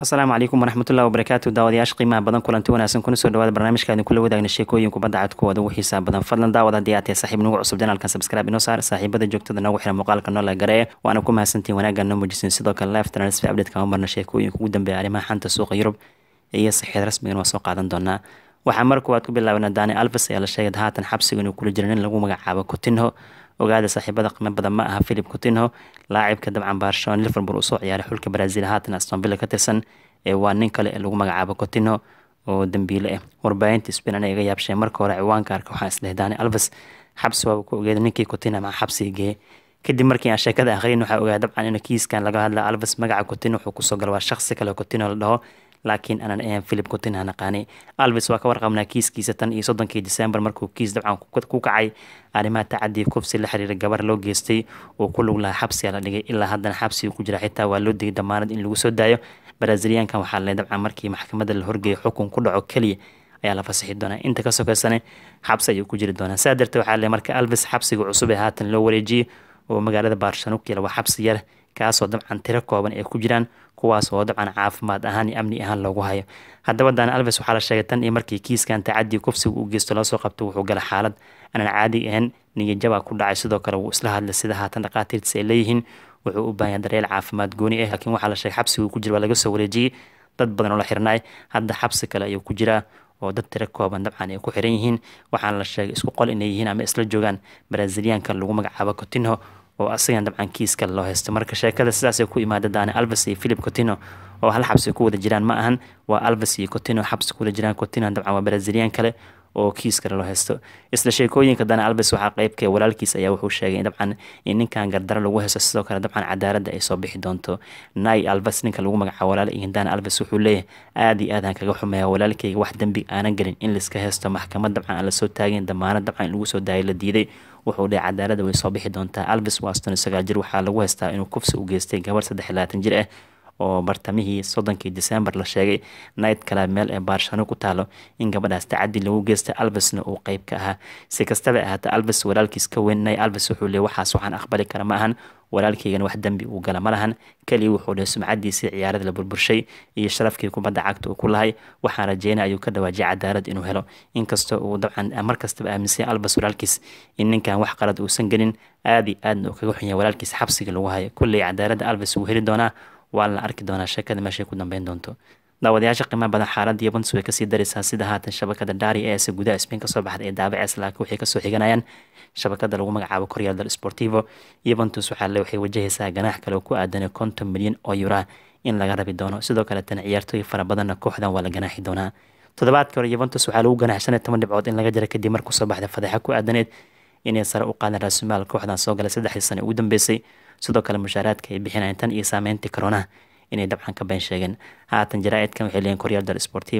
asalaamu calaykum waraxmatullahi wabarakaatu daawadayaasha qiimaha badan kulanti wanaagsan kuna soo dhawaada barnaamijkaadin kula wadaagna sheekooyin kubadda cad ugu xiisaa badan fadlan daawad haddii aad tahay saaxiib nagu cusub janaalkan sabscribe inoo saar saaxiibada joogtada noogu xiran muuqaalka noola garee waana ku mahadsantiin wanaaggan noo muujisin sidoo kale liftrans updatekan u marna sheekooyinka ugu dambeeya arrimaha xanta suuqa yurub iyo saxiid rasmigan waa soo qaadan doonaa waxaa mar kuwaad ku bilaabanaa daani alfas ee la sheegay haatan xabsiga inuu kula jiran in lagu magacaabo cotinho ogaada saaxiibada qiimo badan ma aha philip coutinho laacibka dabcan barshon liverpool usoo ciyaaray xulka brazil haatan astonvilla ka tirsan ee waa nin kale ee lagu magacaabo coutinho oo dambiile ah warbaahinta spain ana iga yaabshee marka hore ciwaanka arka waxaa isdhehe dani alves xabsi waaba ku ogeeda ninkii coutinho ma xabsiga geeye kadib markii aan sheekada akhriyin waxaa ogaada dabcan in kiiskan laga hadla alves magaca coutinho wuxuu kusoo gala waa shaqsi kale coutinho la dhaho laakiin aanan ahan philip cotin hanaqaani alvis waa ka warqabnaa kiiskiisa tan iyo soddonkii disembar markuu kiis dabcan ku kacay arrimaha tacadii kufsi la xiriira gabar loo geystay oo ku lug lahaa xabsiga la dhigay ilaa haddana xabsiga ku jira xitaa waa loo digay damaanad in lagu soo daayo braziliyaankan waxaa lee dabcan markii maxkamadda la horgeeya xukun ku dhaco keliya ayaa la fasaxi doonaa inta ka sokaysane xabsi ayuu ku jiri doonaa saa darteed waxaa lee marka alvis xabsiga cusub ee haatan loo wareejiyey oo magaalada barshanukyala waa xabsi yar kaasoo dabcan tiro kooban ay ku jiraan kuwaasoo dabcan caafimaad ahaan iyo amni ahaan loogu hayo haddaba dan alves waxaa la sheegay tan iyo markii kiiskan tacadii kufsiga uu geysto lasoo qabto wuxuu gala xaalad aanan caadi ahayn niyajabaa ku dhacay sidoo kale wuu isla hadlay sida haatan dhakhaatiirtiis ay leeyihiin wuxuu u baahanya daryeel caafimaad gooni ah laakiin waxaa la sheegay xabsiguu ku jira waa laga soo wareejiyey dad badan oo la xirnaay hadda xabsi kale ayuu ku jiraa oo dad tiro kooban dabcan ay ku xiran yihiin waxaana la sheegay isku qol inay yihiin ama isla joogaan baraaziliyaanka lagu magacaabo cotinho oo asagan dabcan kiiska loo haysto marka sheekada sidaasay ku imaada daani alves iyo philip cotino oo hal xabsi ku wada jiraan ma ahan waa alves iyo cotino xabsi ku wada jiraan cotino dabcan waa brazilian kale oo kiis loo haysto isla sheekooyinka daani alves waxaa qeybka walaalkiis ayaa wuxuu sheegay dabcan in ninkan gardaro lagu haysto sidoo kale dabcan cadaaladda ay soo bixi doonto nay alves ninka lagu magacaabo walaal iyo daani alves wuxuu leeyahay aad iyo aadaan kaga xumeeya walaalkayga wax dembi aanan gelin in laiska haysto maxkamad dabcan aan lasoo taagin damaanad dabcan in lagu soo daayay la diiday wuxuu dheh cadaalada way soo bixi doontaa alvis waston sagaal jir waxaa lagu haystaa inuu kufsi u geystay gabar saddex labaatan jir ah oo bartamihii soddonkii disembar la sheegay night kale meel ee baarshano ku taalo in gabadhaas tacaddi lagu geystay alvisna uu qeyb ka ahaa si kastaba ahaatee alvis walaalkiis ka weyn weynay alvis wuxuu leey waxaas waxaan aqbali kara ma ahan walaalkaygana wax dembi uu gala ma lahan keliya wuxuu dhahay sumcadiisii ciyaarada la burburshay iyo sharafkii kubadda cagta uu ku lahay waxaan rajeynaya ayuu ka dhawaajiyay cadaalad inuu helo inkastoo uu dabcan ah, mar kastaba aaminsan albas walaalkiis in ninkan wax qalad uusan gelin aadi aadna uu kaga xunyay walaalkiis xabsiga lagu hayo kulley cadaaladda albas wuu heli doonaa waa la arki doonaa sheekada meeshay ku dambeyn doonto daawadayaasha qiimaha badan xaaladda yuventus way kasii daraysaa sida haatan shabakada dhaari ee se gudaha sbain kasoo baxday ee daabacees laakiin waxay kasoo xiganayaan shabakada lagu magacaabo koryal del sportivo yuventus waxaa le waxay wajahaysaa ganaax kale ku aadan konton milyan oo yuraa in laga rabi doono sidoo kaleetana ciyaartooy fara badanna kooxdan waa la ganaaxi doonaa toddobaadka hore yuventus waxaa lagu ganaaxsanay toban dhibcood in laga jara kadib markuu soo baxday fadeexa ku aadaneed inay sare u qaadeen raasumaal kooxdan soo galay saddexdii sane ugu dambeysay sidoo kale mushaaraadka ay bixinayeen tan iyo saameyntii koronaha inay dabcan ka been sheegeen haatan jaraaidkan waxay leeyiin koryaal dal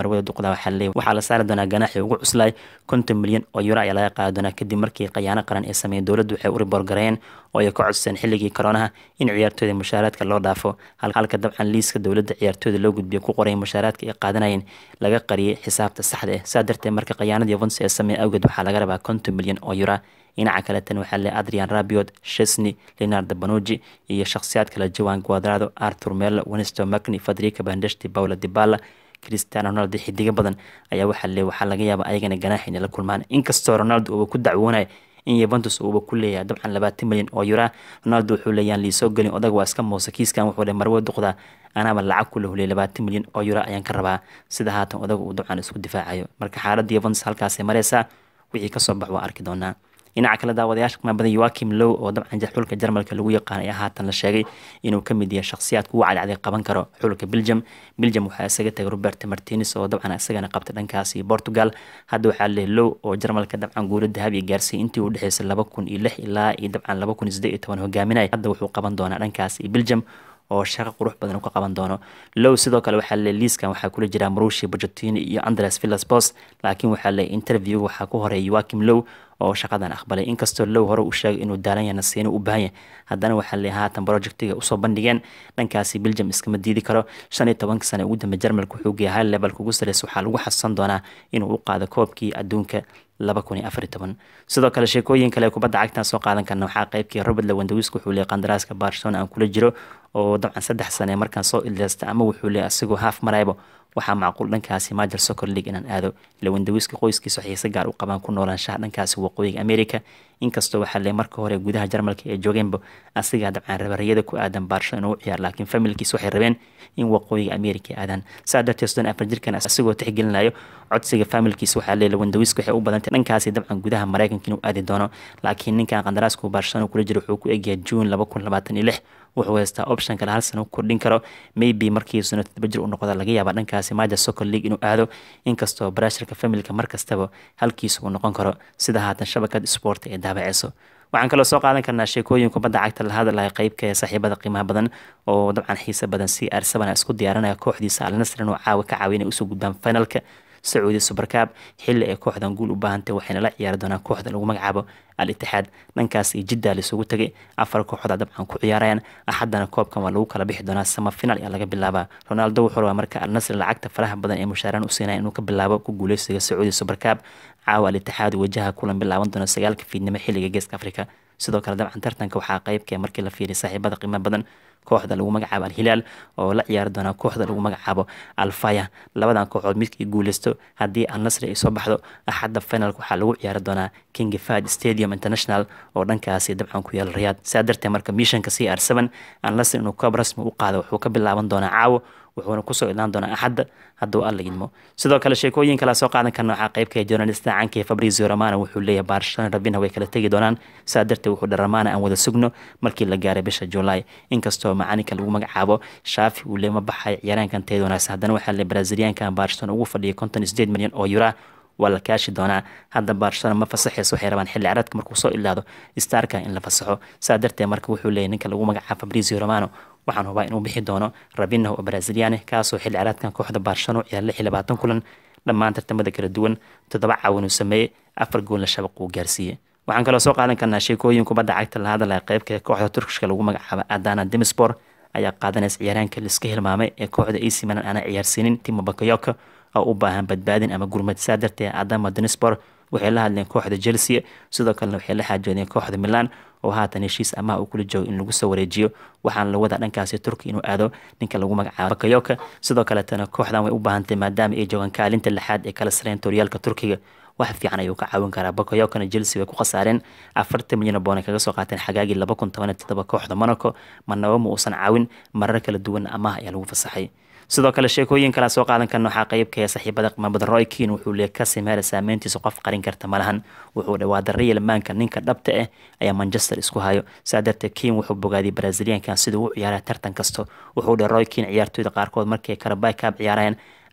marwada duqda waxaa laleeyahy waxaa la saari doonaa ganaaxii ugu cuslaay konton milyan oo euro ayaa laga qaadi doonaa kadib markii khayaano qaran ee sameeyey dowladdu waxay u oo ay ka codsadeen xilligii koroonaha in ciyaartooyda mushaaraadka loo dhaafo halka dabcan liiska dowladda ciyaartooyda loo gudbiya ku qoray mushaaraadka ay qaadanayeen laga qariyay xisaabta saxda ah saa darteed marka khayaanadii vonsi ee sameeyey awgeed waxaa laga rabaa konton milyan oo euro dhinaca kale waxaa leeyahy adrian rabiot shesney leonardo banuji iyo shakhsiyaad kale jawan guadrado arthur melo wenisto magni fadrika bandeshti bawla dibala cristian ronaldo xidiga badan ayaa waxaa le waxaa laga yaaba ayagana ganaax inay la kulmaan inkastoo ronaldo uuba ku dacwoonaya in yuventus uuba ku leeyahay dabcan labaatan milyan oo yura ronaldo wuxuu leeyaan liisoo gelin odag waa iska moosa kiiskan wuxuu le marwe duqdaa anaaba lacag kula huliyay labaatan milyan oo yura ayaan ka rabaa sida haatan odaga uu dabcan isku difaacayo marka xaaladda yuventus halkaasay mareysaa wixii kasoo bax waa arki doonaa dhinaca kale daawadayaasha kumaanbadan yoakim low oo dabcan xulka jarmalka lagu yaqaan ayaa haatan la sheegay inuu kamid yahay shakhsiyaadka ugu cadcad qaban karo xulka belgium belgium waxaa isaga tagay robert martines oo dabcan isagana qabta dhankaasi portugal hadda waxaa leeyahay low oo jarmalka dabcan guula dahabi gaarsiiyay intii u dhexeysay laba kun iyo lix ilaa iyo dabcan laba kun iyo iyo toban hogaaminaya hadda wuxuu qaban doonaa dhankaasi belgium oo shaqo qurux badan uu ka qaban doono low sidoo kale waxaa le liiskan waxaa kula jira marushi bojotini iyo andres villasbos laakiin waxaa le interview waxaa ku horeeya wakim low oo shaqadan aqbalay inkastoo low hore uu sheegay inuu daalan nasiino u baahan yahay haddana waxaa la haatan projectiga usoo bandhigeen dhankaasi belgium iskama diidi karo shan iyo tobanka sane ugu dambe jarmalka xoogaya hal level kugu sareysa waxaa lagu xasuusan doonaa inuu u qaado koobkii adduunka sidoo kale sheekooyin kale kubadda cagtan soo qaadan karna waxaa qeybkii robert lewandawis wuxuu leeyay qandaraaska barcelona aan kula jiro oo dabcan saddex sane markaan soo ildaystay ama wuxuu leeyay asigoo haaf maraybo waxaa macquul dhankaasi majer soccer league inaan aado lewandawiska qoyskiisa waxay gaar u qabaan ku noolaanshaha dhankaasi وقوي أمريكا inkastoo waxaale marka hore gudaha jarmalka ay joogeenba asigaa dabcaan rabariyada ku aadan baarsha inuu ciyaar laakiin familkiis waxay rabeen in waqooyiga amerika aadaan saa darteed soddon afar jirkan asigoo tixgelinayo codsiga familkiis waxaa leele wandawiiska waxay u badantay dhankaasi dabcan gudaha maraykanka inuu aadi doono laakiin ninkan qandaraasku baarshanuu kula jiro wuxuu ku egyahay juun laba kun labaatan iyo lix wuxuu haystaa option kale hal sana kordhin karo maybe markii sano toddoba jir u noqda laga yaaba dhankaasi maaja soccer league inuu aado inkastoo barasharka familka mar kastaba uu noqon karo sida haatan shabakad sport ee taabaceyso waxaan kaloo soo qaadan karnaa sheekooyin kubadda cagta la hadlaha qeybka ee saaxiibada qiimaha badan oo dabcan xiise badan c r isku diyaarinaya kooxdiisa alnasrin oo caawa ka caawiya inay usoo gudbaan finalka sacuudi subarkaab xili ay kooxdan guul u baahantay waxayna la ciyaari doonaan kooxda lagu magacaabo al ittixaad dhankaas iyo jiddaa laisugu tegay afar kooxood dabcan ku ciyaarayaan axaddana koobkan waa lagu kala bixi doonaa sama ayaa laga bilaabaa ronaldo wuxuu rabaa marka al nasri lacagta faraha badan ee mushaaraan u siinaya inuu ka bilaabo ku guuleysiga sacuudi subarkaab caawa al ittixaad wajaha kulan bilaaban doona sagaalka fiidnimo xilliga geeska afrika sidoo kale dabcan tartanka waxaa qeybka ah markii la fiiriya saaxiibada qiimo badan kooxda lagu magacaabo alhilaal oo la ciyaari doona kooxda lagu magacaabo alfaya labadan kooxood midkii guuleysto haddii alnasri ay soo baxdo axadda finalk waxaa lagu ciyaari doonaa king fad stadium international oo dhankaasi dabcan ku yaal riyaad sidaa darteed marka mishanka c r n alnasri inuu koob rasmi u qaado wuxuu ka bilaaban doonaa caawo wuxuuna kusoo idlaan doonaa axadda hadduu alla idmo sidoo kale sheekooyin kala soo qaadan karna waxaa qeybka journalista cankii fabrizio romano wuxuu leeyahay baarshana rabina way kala tegi doonaan sidaa darteed wuxuu dhan romano aan wada sugno markii la gaaray bisha juulaay inkastoo inkastoo macalinka lagu magacaabo shaafi uu leema baxay ciyaaraankan teed wanaagsan haddana waxaa le braziliyaankan baarshton ugu fadhiyay konton sideed milyan oo yura waa la kaashi doonaa hadda baarshona ma fasaxayso waxay rabaan xilli caraadka markuu soo ilaado starka in la fasaxo saa darteed marka wuxuu leeyay ninka lagu magacaabo fabrizio romano waxaan hubaa inuu bixi doono rabinaho oo braziliyaane kaasoo xilli caraadkan kooxda baarshano ciyaar lix iyo labaatan kulan dhammaan tartamada kala duwan toddoba caawinuu sameeyey afar goolna shabaq uu gaarsiiyey waxaan kaloo soo qaadan karnaa sheekooyin kubadda cagta la hadlaya qeybka kooxda turkishka lagu magacaabo adana demispor ayaa qaadanaysa ciyaaraanka liiska hilmaamay ee kooxda ac milan aana ciyaarsiinin timo bakayoka oo u baahan badbaadin ama gurmad saa dartee adama demispor waxay la hadleen kooxda chelsea sidoo kalena waxay la xaajoodeen kooxda milan oo haatan heshiis amaha uu kula joogo in lagu soo wareejiyo waxaana la wadaa dhankaasi turki inuu aado ninka lagu magacaabo bakayoka sidoo kaletana kooxdan way u baahantay maadaama ay joogaan kaalinta lixaad ee kala sareen toryaalka turkiga wax fiican ayuu ka caawin karaa bakayo kana chelsea way ku khasaareen afartan milyan oo kaga soo qaateen xagaagii laba kun toban iyo toddoba kooxda monaco manaba ma uusan caawin marar kala duwan amaah ayaa lagu fasaxay sidoo kale sheekooyin kalea soo qaadan karna waxaa qeybka ee ah saaxiibada maxamed roy kiin wuxuu leeya kasimera saameyntiisa qof qarin karta malahan wuxuu dhawaada rayalmaanka ninka dhabta ah ayaa manchester isku hayo saa darteed kiin wuxuu bogaadiyay braziliankan siduu u ciyaaraya tartan kasta wuxuu dhe roy ciyaartooyda qaarkood markii karabai kaab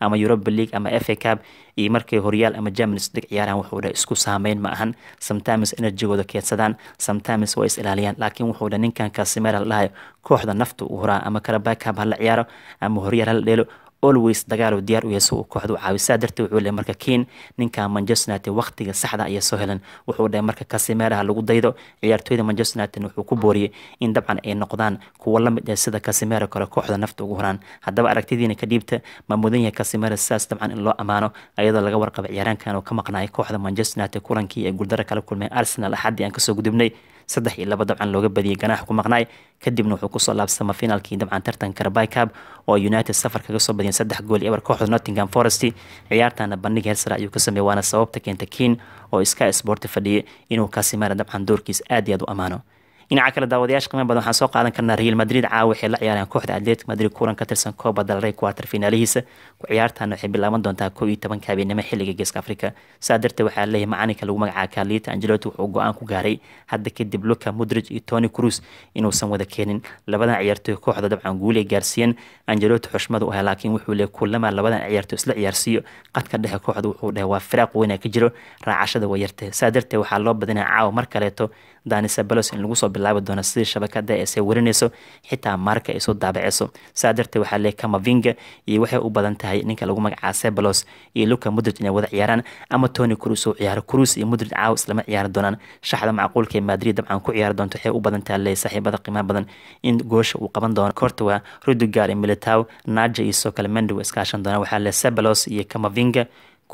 ama europa league ama fa a cab iyo markay horyaal ama germans dig ciyaaraan wuxuu dha isku saameyn ma ahan sometimes energygooda keedsadaan sometimes way is ilaaliyaan laakiin wuxuu dha ninkan kasimera la dhahayo kooxda nafta u horaa ama karabaakab hala ciyaaro ama horyaal hala dheelo olways dagaalo diyaar u yahay si kooxdu caawisaa darteed wuxuu lehay marka kiin ninka manchester united waqtiga saxda ah ayaa soo helan wuxuu dhahay marka kasimeeraha lagu daydo ciyaartooyda manchester united wuxuu ku booriyey in dabcan ay noqdaan kuwo la mid ah sida kasimeera kale kooxda nafta ugu horaan haddaba aragtidiina ka dhiibta ma mudan yahay kasimeera sidaas dabcan in loo ammaano iyadoo laga warqaba ciyaaraankan oo ka maqnaayay kooxda manchester united kulankii ee guuldaro kala kulmeen arsenal axaddii aan kasoo gudubnay saddex iyo laba dabcan looga badiyay ganaax ku maqnaay kadibna wuxuu kusoo laabsama finaalkii dabcan tartanka rabaykab oo united safar kaga soo badiyeen saddex gool eber kooxda nottingham forest ciyaartana bandhig heer sare ayuu ka sameeyay waana sababta keenta kiin oo iska isboorti fadhiyay inuu kaasi kasimera dabcan doorkiis aad iyo aad u ammaano dhinaca kale daawadayaasha qiimo badan waxaan soo qaadan karnaa real madrid caawa waxay la ciyaarayaan kooxda atletic madrid kulan ka tirsan kooba dalray quarter finaalihiisa ku ciyaartan waxay bilaaban doontaa koo iyo tobanka habeenimo xilliga geeska afrika saa darteed waxaa leeyahay macalinka lagu magacaa kaaliita angelotti wuxuu go-aan ku gaaray hadda kadib luka mudrij iyo tony cruz inuusan wada keenin labadan ciyaartoy kooxda dabcan guul gaarsiiyeen angelotti xushmada u laakiin wuxuu leeyahay kulama labadan ciyaartoy isla ciyaarsiiyo qadka dhexe kooxda wuxuu dhahay waa firaaq weyna ka jiro raacashada wayartay saa darteed waxaa loo badinaya caawa mar kaleeto danisa in lagu soo bila bilaabi doona sidii shabakada ee sey xitaa maarka ay soo daabaceyso saa darteed waxaa leey kamavinga iyo waxay u badan tahay ninka lagu magaca iyo luka mudrid inay wada ciyaaraan ama tony cruz uu ciyaaro cruz iyo mudrid caaw islama ciyaari doonaan shaxda macquulka ee madrid dabcan ku ciyaari doonto waxay u badan tahay leey saaxiibada qiimaha badan in goosha uu qaban doono koorta waa rudigar militaw naja iyo soo iskaashan doona waxaa leey sebalos iyo kamavinga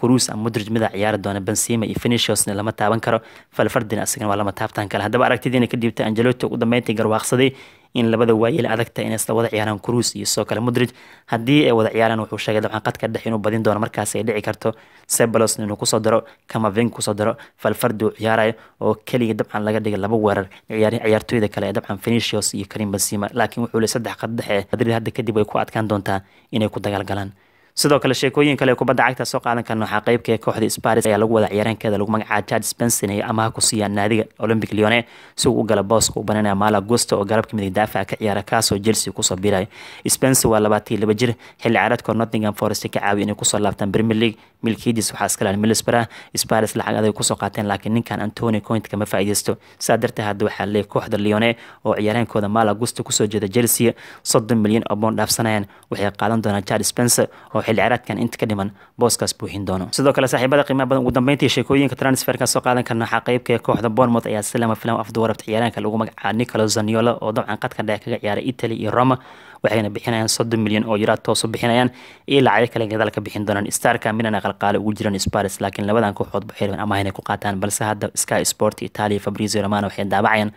kuruus ama mudrij mida ciyaari doona benzema iyo finishosna lama taaban karo falfardina asagana waa lama taabtaan kale haddaba aragtidiina ka dhiibtay ugu dambeyntii garwaaqsaday in labada waayeel adagta in isla wada ciyaaraan kuruus iyo sidoo kale mudrij haddii ay wada ciyaaraan wuxuu sheegay dabcan qadka dhex inuu badin doono markaas ay dhici karto sebalos inuu kusoo daro kamaving kusoo daro falfardi uu ciyaarayo oo keliga dabcan laga dhigay laba weerar ciyaartooyda kale ee dabcan finishos iyo karim benzema laakiin wuxuu le saddex qad madrid hadda kadib way ku adkaan doontaa inay ku dagaalgalaan sidoo kale sheekooyin kale kubadda cagta soo qaadan karna waxaa qeybka ah kooxda sparis ayaa lagu wada ciyaarankeeda lagu magacaa charles benson ee amaha ku siiyaan naadiga olympic leone si uu u gala booska u bananaya maal agosta oo garabka midig daafaca ka ciyaara kaasoo chelsea kusoo biiraya spencer waa labaatan laba jir xilli caaradkoo nottingham forest ka caawiya inay kusoo laabtaan premier league milkiidis waxaa iska lahan milisbara lacag aday kusoo qaateen laakiin ninkan antony cointka ma faa'iideysto saa darteed hadda waxaa leeyahay kooxda leone oo ciyaareenkooda maal agosta kusoo jeeda chelsea soddon milyan oo boon dhaafsanayaan waxay qaadan doonaan charles spencer oo oo xilli ciyaareedkan inta ka dhiman booskaas buuxin doono sidoo kale saaxiibada qiimaha badan ugu dambeyntii sheekooyinka transferka soo qaadan karna waxaa qaybka ee kooxda Bournemouth ayaa silama filam afdu warabta ciyaaraanka lagu magacaabay Nicolo Zaniolo oo dabcan qadka dhexe kaga ciyaaray Italy iyo Roma waxayna bixinayaan 30 milyan oo euro toos bixinayaan iyo lacag kale gadaal ka bixin doonaan Starka Milan qalqaale ugu jiraan Spurs laakiin labadan kooxood waxay rabeen inay ku qaataan balse hadda Sky Sport Italia Fabrizio Romano waxay daabacayaan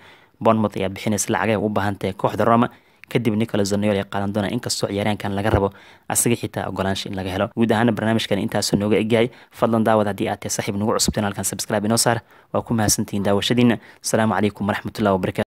Bournemouth ayaa bixinaysa lacag u baahan kooxda Roma kadib nicolas zanayool ay qaadan doonaan inkastoo ciyaaraankan laga rabo asaga xitaa ogolaansha in laga helo guud ahaana barnaamijkan intaasuu nooga egyahay fadlan daawad haddii aad tahay saaxiib nagu cusubteen halkan sabscribe inoo saar waa ku mahadsantihiin daawashadiinna asalaamu calaykum waraxmatullahi wabarakatu